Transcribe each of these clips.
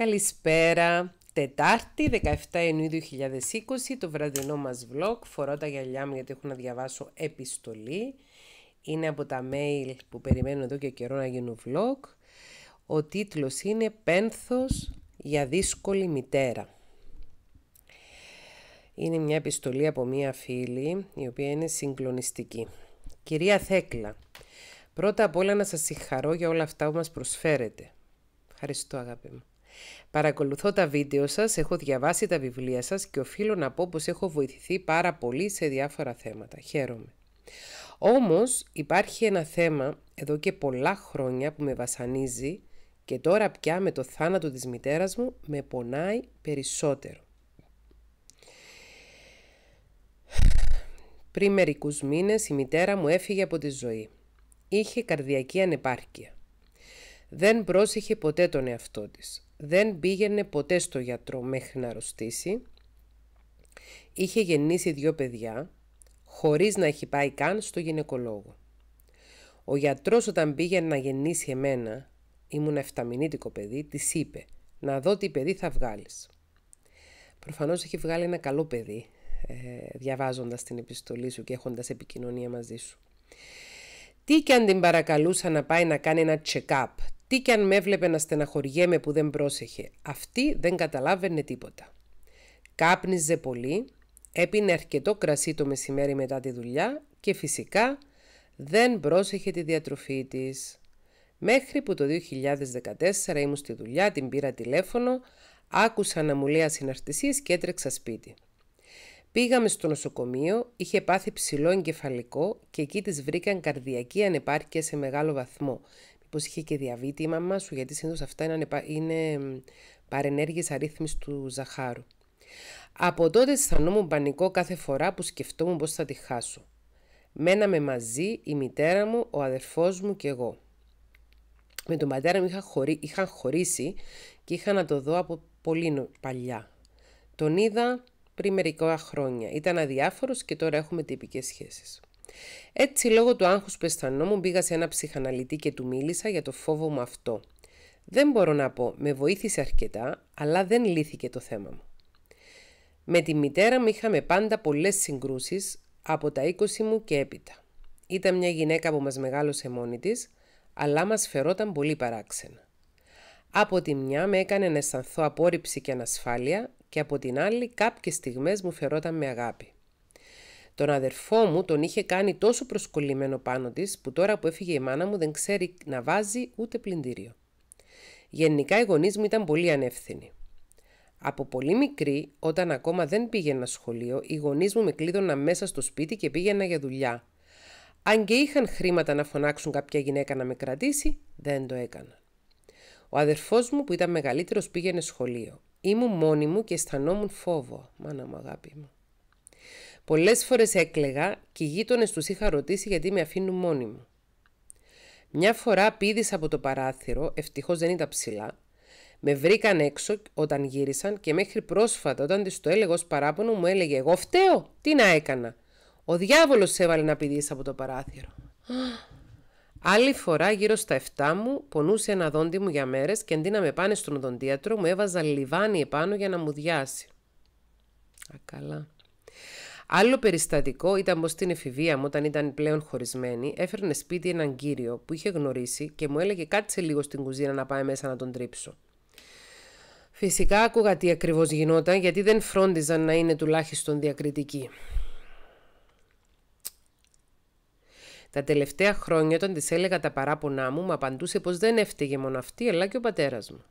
Καλησπέρα. Τετάρτη, 17 Ιανουαρίου 2020, το βραδινό μας vlog. Φορώ τα γυαλιά μου γιατί έχω να διαβάσω επιστολή. Είναι από τα mail που περιμένω εδώ και καιρό να γίνουν vlog. Ο τίτλος είναι «Πένθος για δύσκολη μητέρα». Είναι μια επιστολή από μια φίλη, η οποία είναι συγκλονιστική. Κυρία Θέκλα, πρώτα απ' όλα να σας συγχαρώ για όλα αυτά που μας προσφέρετε. Ευχαριστώ αγάπη μου. Παρακολουθώ τα βίντεο σας, έχω διαβάσει τα βιβλία σας και οφείλω να πω πως έχω βοηθηθεί πάρα πολύ σε διάφορα θέματα. Χαίρομαι. Όμως υπάρχει ένα θέμα εδώ και πολλά χρόνια που με βασανίζει και τώρα πια με το θάνατο της μητέρας μου με πονάει περισσότερο. Πριν μερικούς μήνες η μητέρα μου έφυγε από τη ζωή. Είχε καρδιακή ανεπάρκεια. Δεν πρόσεχε ποτέ τον εαυτό της δεν πήγαινε ποτέ στο γιατρό μέχρι να αρρωστήσει. Είχε γεννήσει δύο παιδιά, χωρίς να έχει πάει καν στο γυναικολόγο. Ο γιατρός όταν πήγαινε να γεννήσει εμένα, ήμουν εφταμινήτικο παιδί, της είπε «Να δω τι παιδί θα βγάλεις». Προφανώς έχει βγάλει ένα καλό παιδί, ε, διαβάζοντας την επιστολή σου και έχοντας επικοινωνία μαζί σου. Τι και αν την παρακαλούσα να πάει να κάνει ένα check-up τι κι αν με έβλεπε να στεναχωριέμαι που δεν πρόσεχε, αυτή δεν καταλάβαινε τίποτα. Κάπνιζε πολύ, έπινε αρκετό κρασί το μεσημέρι μετά τη δουλειά και φυσικά δεν πρόσεχε τη διατροφή της. Μέχρι που το 2014 ήμουν στη δουλειά, την πήρα τηλέφωνο, άκουσα να μου λέει ασυναρτησίες και έτρεξα σπίτι. Πήγαμε στο νοσοκομείο, είχε πάθει ψηλό εγκεφαλικό και εκεί της βρήκαν καρδιακή ανεπάρκεια σε μεγάλο βαθμό πως είχε και διαβήτη η μαμά σου, γιατί συνήθως αυτά είναι, είναι παρενέργειες του ζαχάρου. Από τότε αισθανόμουν πανικό κάθε φορά που σκεφτόμουν πώ θα τη χάσω. Μέναμε μαζί η μητέρα μου, ο αδερφός μου και εγώ. Με τον πατέρα μου είχα χωρί, είχαν χωρίσει και είχα να το δω από πολύ παλιά. Τον είδα πριν μερικά χρόνια. Ήταν αδιάφορος και τώρα έχουμε τυπικές σχέσεις. Έτσι, λόγω του άγχους που αισθανόμουν, πήγα σε ένα ψυχαναλυτή και του μίλησα για το φόβο μου αυτό. Δεν μπορώ να πω, με βοήθησε αρκετά, αλλά δεν λύθηκε το θέμα μου. Με τη μητέρα μου είχαμε πάντα πολλές συγκρούσεις από τα 20 μου και έπειτα. Ήταν μια γυναίκα που μας μεγάλωσε μόνη της, αλλά μας φερόταν πολύ παράξενα. Από τη μια με έκανε να αισθανθώ απόρριψη και ανασφάλεια και από την άλλη κάποιες στιγμές μου φερόταν με αγάπη. Τον αδερφό μου τον είχε κάνει τόσο προσκολλημένο πάνω της που τώρα που έφυγε η μάνα μου δεν ξέρει να βάζει ούτε πλυντήριο. Γενικά οι γονείς μου ήταν πολύ ανεύθυνοι. Από πολύ μικρή, όταν ακόμα δεν πήγαινα σχολείο, οι γονείς μου με κλείδωνα μέσα στο σπίτι και πήγαινα για δουλειά. Αν και είχαν χρήματα να φωνάξουν κάποια γυναίκα να με κρατήσει, δεν το έκανα. Ο αδερφός μου που ήταν μεγαλύτερος πήγαινε σχολείο. Ήμουν μόνη μου και αισθανόμουν φόβο, μάνα μου αγάπη μου. Πολλές φορές έκλεγα και οι γείτονες τους είχα ρωτήσει γιατί με αφήνουν μόνη μου. Μια φορά πήδησα από το παράθυρο, ευτυχώς δεν ήταν ψηλά. Με βρήκαν έξω όταν γύρισαν και μέχρι πρόσφατα όταν της το έλεγα ως παράπονο μου έλεγε «Εγώ φταίω, τι να έκανα». Ο διάβολος έβαλε να πηδήσει από το παράθυρο. Άλλη φορά γύρω στα 7 μου πονούσε ένα δόντι μου για μέρες και αντί να με πάνε στον οδοντίατρο μου έβαζα λιβάνι επάνω για να μου διάσει. Α, Άλλο περιστατικό ήταν πως στην εφηβεία μου, όταν ήταν πλέον χωρισμένη, έφερνε σπίτι έναν κύριο που είχε γνωρίσει και μου έλεγε κάτσε λίγο στην κουζίνα να πάει μέσα να τον τρίψω. Φυσικά άκουγα τι ακριβώς γινόταν γιατί δεν φρόντιζαν να είναι τουλάχιστον διακριτικοί. Τα τελευταία χρόνια όταν της έλεγα τα παράπονά μου, μου απαντούσε πως δεν έφταιγε μόνο αυτή, αλλά και ο πατέρας μου.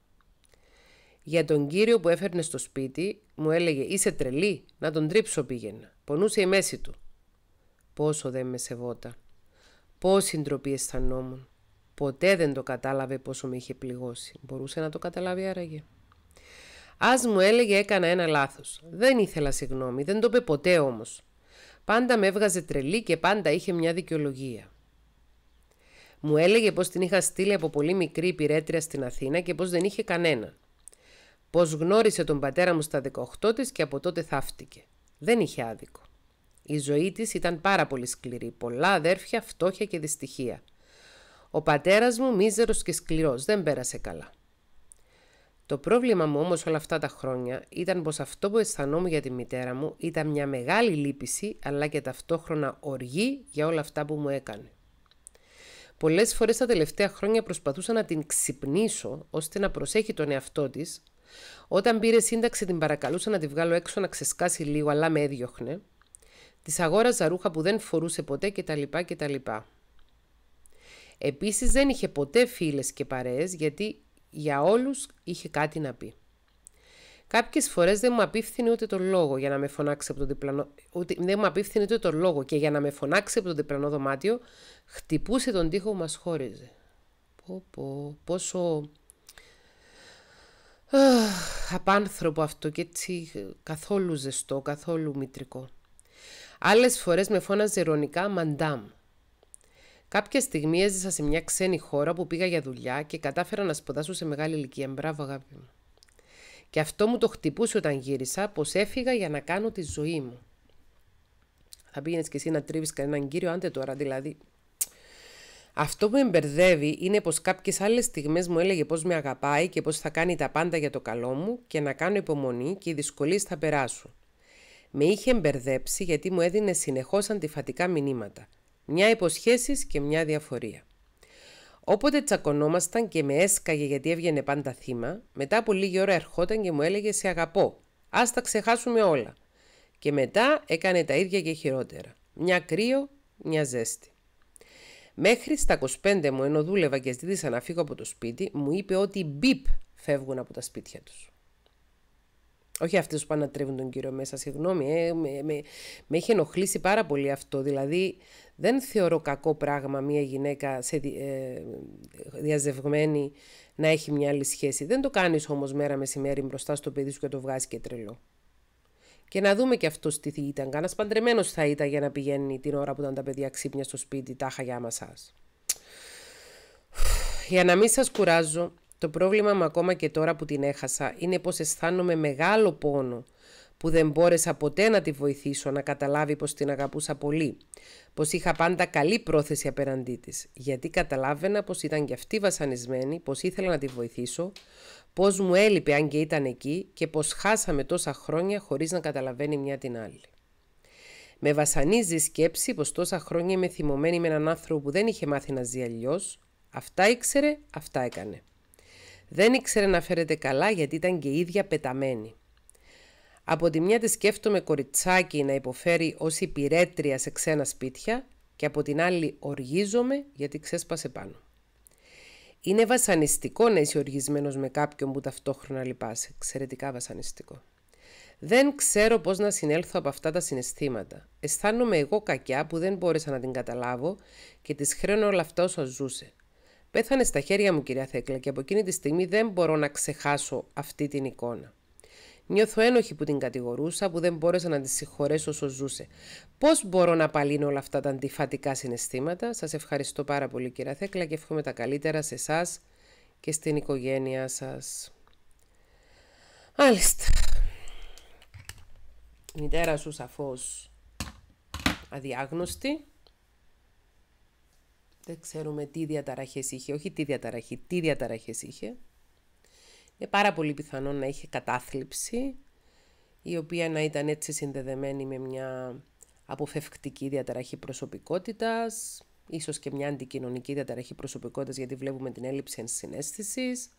Για τον κύριο που έφερνε στο σπίτι, μου έλεγε Είσαι τρελή, να τον τρίψω πήγαινα. Πονούσε η μέση του. Πόσο δεν με σεβόταν. Πόση ντροπή αισθανόμουν. Ποτέ δεν το κατάλαβε πόσο με είχε πληγώσει. Μπορούσε να το καταλάβει άραγε. Ας μου έλεγε έκανα ένα λάθος. Δεν ήθελα συγγνώμη, δεν το είπε ποτέ όμως. Πάντα με έβγαζε τρελή και πάντα είχε μια δικαιολογία. Μου έλεγε πως την είχα στείλει από πολύ μικρή υπηρέτρια στην Αθήνα και πως δεν είχε κανέναν. Πώ γνώρισε τον πατέρα μου στα 18 της και από τότε θαύτηκε. Δεν είχε άδικο. Η ζωή της ήταν πάρα πολύ σκληρή, πολλά αδέρφια, φτώχεια και δυστυχία. Ο πατέρας μου μίζερος και σκληρός, δεν πέρασε καλά. Το πρόβλημα μου όμως όλα αυτά τα χρόνια ήταν πως αυτό που αισθανόμουν για τη μητέρα μου ήταν μια μεγάλη λύπηση αλλά και ταυτόχρονα οργή για όλα αυτά που μου έκανε. Πολλές φορές τα τελευταία χρόνια προσπαθούσα να την ξυπνήσω ώστε να προσέχει τον εαυτό της όταν πήρε σύνταξη, την παρακαλούσα να τη βγάλω έξω να ξεσκάσει λίγο, αλλά με έδιωχνε. Της αγόραζα ρούχα που δεν φορούσε ποτέ κτλ. κτλ. Επίσης δεν είχε ποτέ φίλες και παρέες, γιατί για όλους είχε κάτι να πει. Κάποιες φορές δεν μου απίφθινε ούτε τον λόγο για να με φωνάξει από το διπλανό. Ούτε, δεν μου απίφθινε ούτε το λόγο και για να με φωνάξει από το διπλανό δωμάτιο, χτυπούσε τον τοίχο που μας χώριζε. Πω, πω, πόσο Αχ, απάνθρωπο αυτό και έτσι ε, καθόλου ζεστό, καθόλου μητρικό. Άλλες φορές με φώναζε ειρωνικά «μαντάμ». Κάποια στιγμή έζησα σε μια ξένη χώρα που πήγα για δουλειά και κατάφερα να σπουδάσω σε μεγάλη ηλικία. Μπράβο αγάπη μου. Και αυτό μου το χτυπούσε όταν γύρισα πως έφυγα για να κάνω τη ζωή μου. Θα πήγαινες και εσύ να τρίβεις κανέναν κύριο, άντε τώρα δηλαδή. Αυτό που με μπερδεύει είναι πως κάποιες άλλες στιγμές μου έλεγε πως με αγαπάει και πως θα κάνει τα πάντα για το καλό μου και να κάνω υπομονή και οι δυσκολίες θα περάσουν. Με είχε μπερδέψει γιατί μου έδινε συνεχώς αντιφατικά μηνύματα. Μια υποσχέσεις και μια διαφορία. Όποτε τσακωνόμασταν και με έσκαγε γιατί έβγαινε πάντα θύμα, μετά από λίγη ώρα ερχόταν και μου έλεγε «Σε αγαπώ, ας τα ξεχάσουμε όλα». Και μετά έκανε τα ίδια και χειρότερα. Μια κρύο, μια ζέστη. Μέχρι στα 25 μου, ενώ δούλευα και ζήτησα να φύγω από το σπίτι, μου είπε ότι μπίπ φεύγουν από τα σπίτια τους. Όχι αυτές που πάνε τον κύριο μέσα, συγγνώμη. Ε, με, με, είχε ενοχλήσει πάρα πολύ αυτό. Δηλαδή, δεν θεωρώ κακό πράγμα μια γυναίκα σε, ε, διαζευγμένη να έχει μια άλλη σχέση. Δεν το κάνεις όμως μέρα μεσημέρι μπροστά στο παιδί σου και το βγάζει και τρελό. Και να δούμε και αυτός τι ήταν. Κανένας παντρεμένος θα ήταν για να πηγαίνει την ώρα που ήταν τα παιδιά ξύπνια στο σπίτι, τάχα χαγιά μα. σας. Για να μην σας κουράζω, το πρόβλημα μου ακόμα και τώρα που την έχασα είναι πως αισθάνομαι μεγάλο πόνο που δεν μπόρεσα ποτέ να τη βοηθήσω να καταλάβει πως την αγαπούσα πολύ, πως είχα πάντα καλή πρόθεση απέναντί της, γιατί καταλάβαινα πως ήταν και αυτή βασανισμένη, πως ήθελα να τη βοηθήσω, Πώς μου έλειπε αν και ήταν εκεί και πως χάσαμε τόσα χρόνια χωρίς να καταλαβαίνει μια την άλλη. Με βασανίζει η σκέψη πως τόσα χρόνια είμαι θυμωμένη με έναν άνθρωπο που δεν είχε μάθει να ζει αλλιώς. Αυτά ήξερε, αυτά έκανε. Δεν ήξερε να φέρεται καλά γιατί ήταν και η ίδια πεταμένη. Από τη μια τη σκέφτομαι κοριτσάκι να υποφέρει ως υπηρέτρια σε ξένα σπίτια και από την άλλη οργίζομαι γιατί ξέσπασε πάνω. Είναι βασανιστικό να είσαι οργισμένος με κάποιον που ταυτόχρονα λυπάσαι. Εξαιρετικά βασανιστικό. Δεν ξέρω πώς να συνέλθω από αυτά τα συναισθήματα. Αισθάνομαι εγώ κακιά που δεν μπόρεσα να την καταλάβω και της χρέωνα όλα αυτά όσο ζούσε. Πέθανε στα χέρια μου κυρία Θέκλα και από εκείνη τη στιγμή δεν μπορώ να ξεχάσω αυτή την εικόνα. Νιώθω ένοχη που την κατηγορούσα, που δεν μπόρεσα να της συγχωρέσω όσο ζούσε. Πώς μπορώ να απαλύνω όλα αυτά τα αντιφατικά συναισθήματα. Σας ευχαριστώ πάρα πολύ, κυρία Θέκλα, και εύχομαι τα καλύτερα σε εσάς και στην οικογένειά σας. Μάλιστα. Η μητέρα σου σαφώς αδιάγνωστη. Δεν ξέρουμε τι διαταραχές είχε, όχι τι διαταραχή, τι διαταραχές είχε. Είναι πάρα πολύ πιθανό να είχε κατάθλιψη, η οποία να ήταν έτσι συνδεδεμένη με μια αποφευκτική διαταραχή προσωπικότητας, ίσως και μια αντικοινωνική διαταραχή προσωπικότητας γιατί βλέπουμε την έλλειψη ενσυναίσθησης,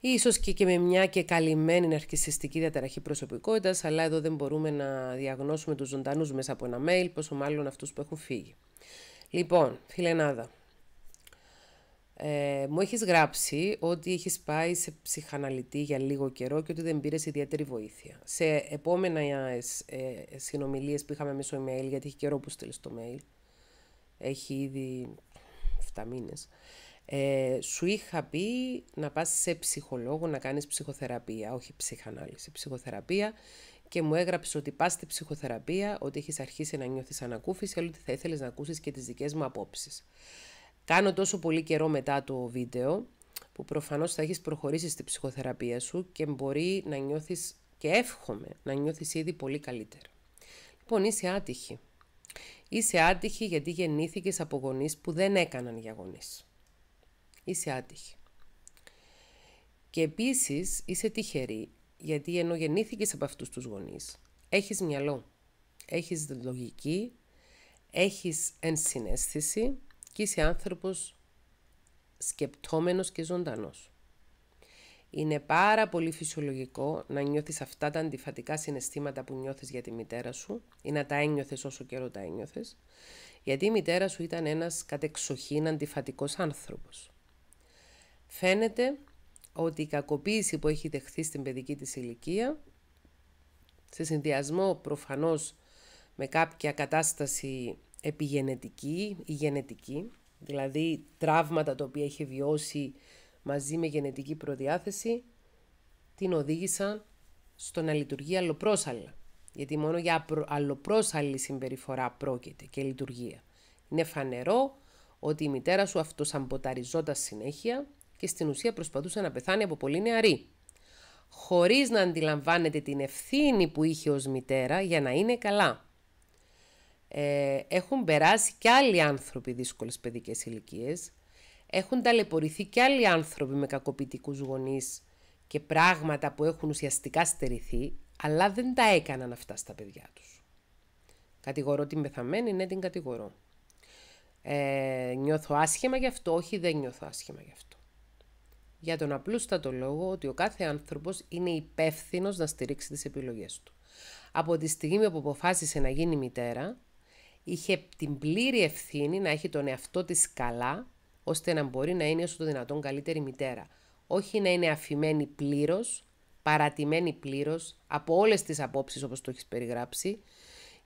ίσως και, και με μια και καλυμμένη ναρκισιστική διαταραχή προσωπικότητας, αλλά εδώ δεν μπορούμε να διαγνώσουμε τους ζωντανούς μέσα από ένα mail, πόσο μάλλον αυτούς που έχουν φύγει. Λοιπόν, φιλενάδα, ε, μου έχεις γράψει ότι έχεις πάει σε ψυχαναλυτή για λίγο καιρό και ότι δεν πήρες ιδιαίτερη βοήθεια. Σε επόμενα ε, ε, συνομιλίες που είχαμε μέσω email, γιατί έχει καιρό που στείλεις το mail, έχει ήδη 7 μήνες, ε, σου είχα πει να πας σε ψυχολόγο να κάνεις ψυχοθεραπεία, όχι ψυχανάλυση, ψυχοθεραπεία και μου έγραψες ότι πας στη ψυχοθεραπεία, ότι έχεις αρχίσει να νιώθεις ανακούφιση, αλλά ότι θα ήθελες να ακούσεις και τις δικές μου απόψεις. Κάνω τόσο πολύ καιρό μετά το βίντεο που προφανώς θα έχεις προχωρήσει στη ψυχοθεραπεία σου και μπορεί να νιώθεις και εύχομαι να νιώθεις ήδη πολύ καλύτερα. Λοιπόν, είσαι άτυχη. Είσαι άτυχη γιατί γεννήθηκες από γονείς που δεν έκαναν για γονείς. Είσαι άτυχη. Και επίσης είσαι τυχερή γιατί ενώ γεννήθηκες από αυτούς τους γονείς, έχεις μυαλό, έχεις λογική, έχεις ενσυναίσθηση και είσαι άνθρωπος σκεπτόμενος και ζωντανός. Είναι πάρα πολύ φυσιολογικό να νιώθεις αυτά τα αντιφατικά συναισθήματα που νιώθεις για τη μητέρα σου ή να τα ένιωθες όσο καιρό τα ένιωθες, γιατί η μητέρα σου ήταν ένας κατεξοχήν αντιφατικός άνθρωπος. Φαίνεται ότι η κακοποίηση που έχει δεχθεί στην παιδική της ηλικία, σε συνδυασμό προφανώς με κάποια κατάσταση επιγενετική ή γενετική, δηλαδή τραύματα τα οποία είχε βιώσει μαζί με γενετική προδιάθεση, την οδήγησαν στο να λειτουργεί αλλοπρόσαλλα. Γιατί μόνο για αλλοπρόσαλλη συμπεριφορά πρόκειται και λειτουργία. Είναι φανερό ότι η μητέρα σου αυτοσαμποταριζόταν συνέχεια και στην ουσία προσπαθούσε να πεθάνει από πολύ νεαρή. Χωρίς να αντιλαμβάνεται την ευθύνη που είχε ως μητέρα για να είναι καλά. Ε, έχουν περάσει και άλλοι άνθρωποι δύσκολες παιδικές ηλικίες. Έχουν ταλαιπωρηθεί και άλλοι άνθρωποι με κακοποιητικούς γονείς και πράγματα που έχουν ουσιαστικά στερηθεί, αλλά δεν τα έκαναν αυτά στα παιδιά τους. Κατηγορώ την πεθαμένη, ναι την κατηγορώ. Ε, νιώθω άσχημα γι' αυτό, όχι δεν νιώθω άσχημα γι' αυτό. Για τον απλούστατο λόγο ότι ο κάθε άνθρωπος είναι υπεύθυνος να στηρίξει τις επιλογές του. Από τη στιγμή που αποφάσισε να γίνει μητέρα, είχε την πλήρη ευθύνη να έχει τον εαυτό της καλά, ώστε να μπορεί να είναι όσο το δυνατόν καλύτερη μητέρα. Όχι να είναι αφημένη πλήρως, παρατημένη πλήρως από όλες τις απόψεις όπως το έχεις περιγράψει,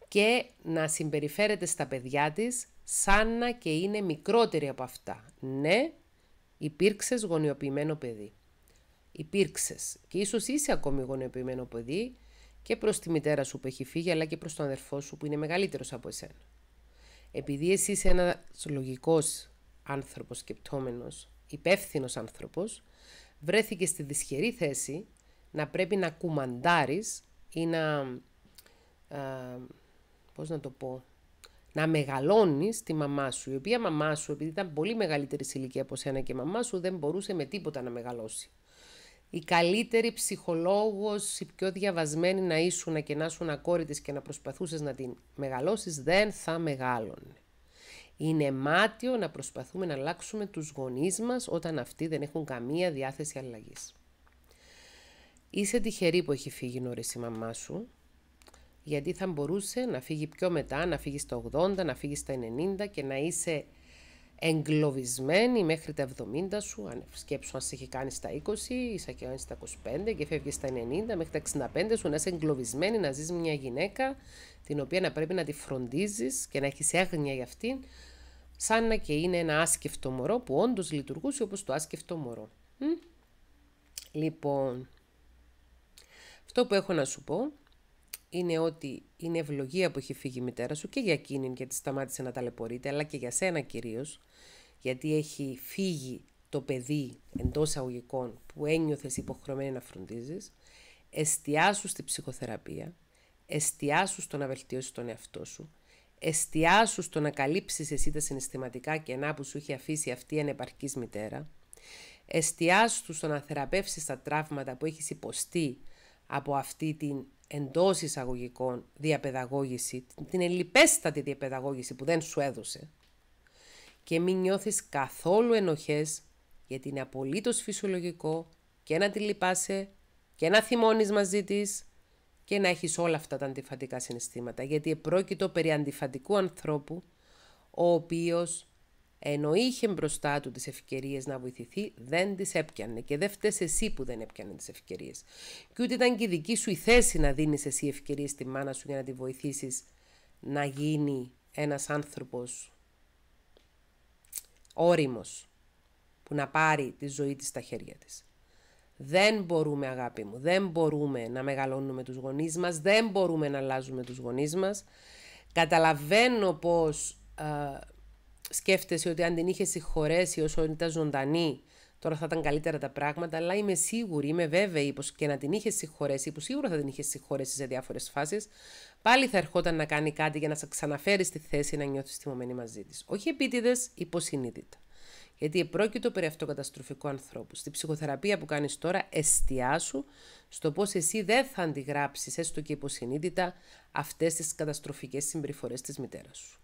και να συμπεριφέρεται στα παιδιά της σαν να και είναι μικρότερη από αυτά. Ναι, Υπήρξες γονιοποιημένο παιδί. Υπήρξες. Και ίσως είσαι ακόμη γονιοποιημένο παιδί και προς τη μητέρα σου που έχει φύγει, αλλά και προς τον αδερφό σου που είναι μεγαλύτερος από εσένα επειδή εσύ είσαι ένας λογικός άνθρωπος, σκεπτόμενος, υπεύθυνος άνθρωπος, βρέθηκε στη δυσχερή θέση να πρέπει να κουμαντάρεις ή να. Α, πώς να το πω, να μεγαλώνεις τη μαμά σου, η οποία μαμά σου, επειδή ήταν πολύ μεγαλύτερης σε ηλικίας από σένα και η μαμά σου, δεν μπορούσε με τίποτα να μεγαλώσει η καλύτερη ψυχολόγος, η πιο διαβασμένη να ήσουν και να ήσουν ακόρη και να προσπαθούσες να την μεγαλώσεις, δεν θα μεγάλωνε. Είναι μάτιο να προσπαθούμε να αλλάξουμε τους γονείς μας όταν αυτοί δεν έχουν καμία διάθεση αλλαγής. Είσαι τυχερή που έχει φύγει νωρίς η μαμά σου, γιατί θα μπορούσε να φύγει πιο μετά, να φύγεις στα 80, να φύγεις στα 90 και να είσαι εγκλωβισμένη μέχρι τα 70 σου, αν σκέψω αν σε έχει κάνει στα 20, είσαι και στα 25 και φεύγεις στα 90 μέχρι τα 65 σου, να είσαι εγκλωβισμένη, να ζεις μια γυναίκα την οποία να πρέπει να τη φροντίζεις και να έχεις έγνοια για αυτήν, σαν να και είναι ένα άσκεφτο μωρό που όντως λειτουργούσε όπως το άσκεφτο μωρό. Λοιπόν, αυτό που έχω να σου πω είναι ότι είναι ευλογία που έχει φύγει η μητέρα σου και για εκείνη γιατί σταμάτησε να ταλαιπωρείται, αλλά και για σένα κυρίως, γιατί έχει φύγει το παιδί εντός αγωγικών που ένιωθες υποχρεωμένη να φροντίζεις. Εστιάσου στη ψυχοθεραπεία, εστιάσου στο να βελτιώσεις τον εαυτό σου, εστιάσου στο να καλύψεις εσύ τα συναισθηματικά κενά που σου έχει αφήσει αυτή η ανεπαρκής μητέρα, εστιάσου στο να θεραπεύσεις τα τραύματα που έχεις υποστεί από αυτή την εντός εισαγωγικών διαπαιδαγώγηση, την ελληπέστατη διαπαιδαγώγηση που δεν σου έδωσε και μην νιώθεις καθόλου ενοχές γιατί είναι απολύτως φυσιολογικό και να τη λυπάσαι και να θυμώνεις μαζί της και να έχεις όλα αυτά τα αντιφατικά συναισθήματα γιατί επρόκειτο περί αντιφατικού ανθρώπου ο οποίος ενώ είχε μπροστά του τις ευκαιρίες να βοηθηθεί, δεν τις έπιανε και δεν φταίς εσύ που δεν έπιανε τις ευκαιρίες. Και ούτε ήταν και η δική σου η θέση να δίνεις εσύ ευκαιρίες στη μάνα σου για να τη βοηθήσεις να γίνει ένας άνθρωπος όριμος που να πάρει τη ζωή της στα χέρια της. Δεν μπορούμε αγάπη μου, δεν μπορούμε να μεγαλώνουμε τους γονείς μας, δεν μπορούμε να αλλάζουμε τους γονείς μας. Καταλαβαίνω πως σκέφτεσαι ότι αν την είχε συγχωρέσει όσο ήταν ζωντανή, τώρα θα ήταν καλύτερα τα πράγματα, αλλά είμαι σίγουρη, είμαι βέβαιη πως και να την είχες συγχωρέσει, που σίγουρα θα την είχες συγχωρέσει σε διάφορες φάσεις. πάλι θα ερχόταν να κάνει κάτι για να σε ξαναφέρει στη θέση να νιώθεις θυμωμένη μαζί της. Όχι επίτηδες, υποσυνείδητα. Γιατί επρόκειτο περί αυτοκαταστροφικού ανθρώπου. Στη ψυχοθεραπεία που κάνεις τώρα, εστιάσου στο πώς εσύ δεν θα αντιγράψεις, έστω και υποσυνείδητα, αυτές τις καταστροφικές συμπεριφορές της μητέρας σου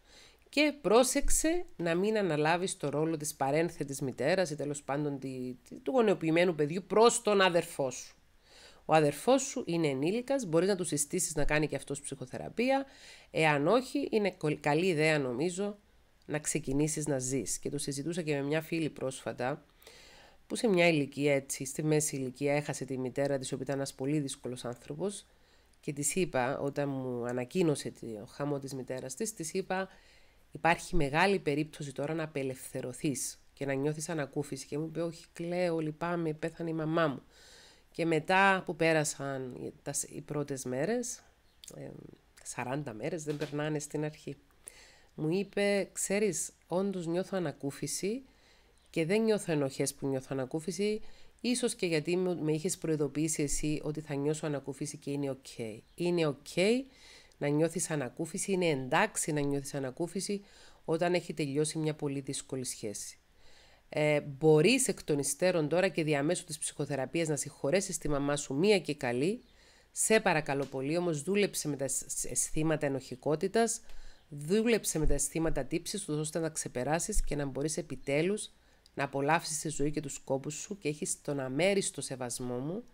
και πρόσεξε να μην αναλάβεις το ρόλο της παρένθετης μητέρας ή τέλος πάντων του γονεοποιημένου παιδιού προς τον αδερφό σου. Ο αδερφός σου είναι ενήλικας, μπορείς να του συστήσεις να κάνει και αυτός ψυχοθεραπεία. Εάν όχι, είναι καλή ιδέα νομίζω να ξεκινήσεις να ζεις. Και το συζητούσα και με μια φίλη πρόσφατα, που σε μια ηλικία έτσι, στη μέση ηλικία έχασε τη μητέρα της, όπου ήταν ένας πολύ δύσκολος άνθρωπος. Και της είπα, όταν μου ανακοίνωσε το χάμο της μητέρας της, της είπα υπάρχει μεγάλη περίπτωση τώρα να απελευθερωθείς και να νιώθεις ανακούφιση και μου είπε όχι κλαίω, λυπάμαι, πέθανε η μαμά μου. Και μετά που πέρασαν οι πρώτες μέρες, 40 μέρες δεν περνάνε στην αρχή, μου είπε ξέρεις όντως νιώθω ανακούφιση και δεν νιώθω ενοχές που νιώθω ανακούφιση, ίσως και γιατί με είχες προειδοποιήσει εσύ ότι θα νιώσω ανακούφιση και είναι ok. Είναι ok να νιώθεις ανακούφιση, είναι εντάξει να νιώθεις ανακούφιση όταν έχει τελειώσει μια πολύ δύσκολη σχέση. Ε, μπορείς εκ των υστέρων τώρα και διαμέσου της ψυχοθεραπείας να συγχωρέσεις τη μαμά σου μία και καλή. Σε παρακαλώ πολύ, όμως δούλεψε με τα αισθήματα ενοχικότητας, δούλεψε με τα αισθήματα τύψης ώστε να ξεπεράσεις και να μπορείς επιτέλους να απολαύσεις τη ζωή και τους σκόπους σου και έχεις τον αμέριστο σεβασμό μου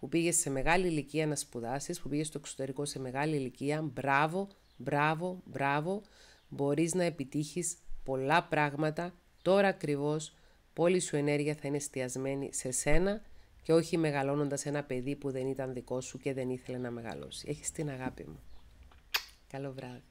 που πήγες σε μεγάλη ηλικία να σπουδάσεις, που πήγες στο εξωτερικό σε μεγάλη ηλικία, μπράβο, μπράβο, μπράβο, μπορείς να επιτύχεις πολλά πράγματα τώρα ακριβώς, όλη σου ενέργεια θα είναι εστιασμένη σε σένα και όχι μεγαλώνοντας ένα παιδί που δεν ήταν δικό σου και δεν ήθελε να μεγαλώσει. Έχεις την αγάπη μου. Καλό βράδυ.